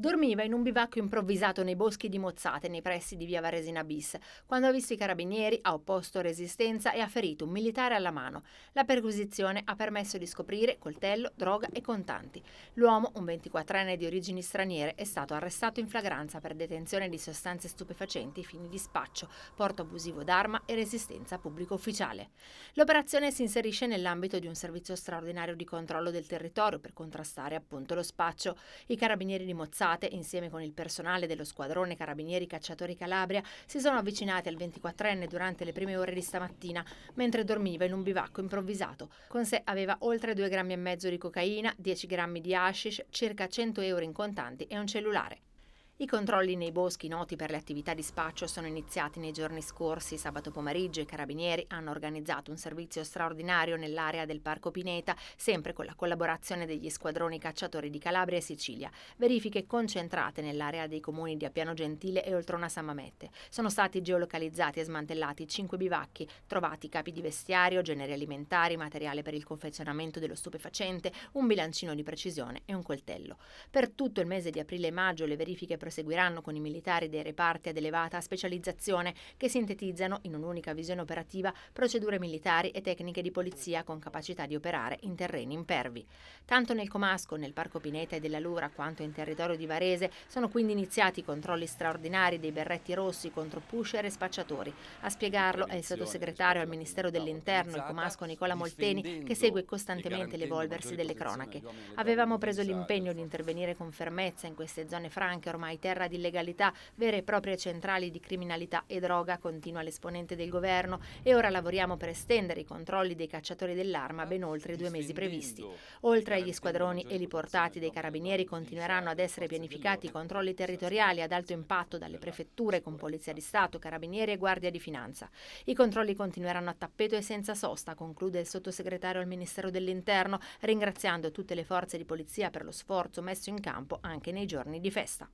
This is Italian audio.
Dormiva in un bivacco improvvisato nei boschi di Mozzate, nei pressi di via Varesina Bis, quando ha visto i carabinieri, ha opposto resistenza e ha ferito un militare alla mano. La perquisizione ha permesso di scoprire coltello, droga e contanti. L'uomo, un 24enne di origini straniere, è stato arrestato in flagranza per detenzione di sostanze stupefacenti, fini di spaccio, porto abusivo d'arma e resistenza pubblico ufficiale. L'operazione si inserisce nell'ambito di un servizio straordinario di controllo del territorio per contrastare appunto lo spaccio. I carabinieri di Mozzate testate, insieme con il personale dello squadrone Carabinieri Cacciatori Calabria, si sono avvicinati al 24enne durante le prime ore di stamattina, mentre dormiva in un bivacco improvvisato. Con sé aveva oltre 2,5 grammi e mezzo di cocaina, 10 grammi di hashish, circa 100 euro in contanti e un cellulare. I controlli nei boschi noti per le attività di spaccio sono iniziati nei giorni scorsi. Sabato pomeriggio i carabinieri hanno organizzato un servizio straordinario nell'area del Parco Pineta, sempre con la collaborazione degli squadroni cacciatori di Calabria e Sicilia. Verifiche concentrate nell'area dei comuni di Appiano Gentile e Oltrona Samamette. Sono stati geolocalizzati e smantellati cinque bivacchi, trovati capi di vestiario, generi alimentari, materiale per il confezionamento dello stupefacente, un bilancino di precisione e un coltello. Per tutto il mese di aprile e maggio le verifiche procedurali proseguiranno con i militari dei reparti ad elevata specializzazione che sintetizzano in un'unica visione operativa procedure militari e tecniche di polizia con capacità di operare in terreni impervi. Tanto nel Comasco, nel Parco Pineta e della Lura, quanto in territorio di Varese sono quindi iniziati i controlli straordinari dei berretti rossi contro pusher e spacciatori. A spiegarlo è il sottosegretario al Ministero diciamo, dell'Interno, il Comasco Nicola Molteni, che segue costantemente l'evolversi delle cronache. Avevamo preso l'impegno di intervenire con fermezza in queste zone franche ormai terra di illegalità, vere e proprie centrali di criminalità e droga, continua l'esponente del governo, e ora lavoriamo per estendere i controlli dei cacciatori dell'arma ben oltre i due mesi previsti. Oltre agli squadroni e eliportati dei carabinieri continueranno ad essere pianificati i controlli territoriali ad alto impatto dalle prefetture con polizia di Stato, carabinieri e guardia di finanza. I controlli continueranno a tappeto e senza sosta, conclude il sottosegretario al Ministero dell'Interno, ringraziando tutte le forze di polizia per lo sforzo messo in campo anche nei giorni di festa.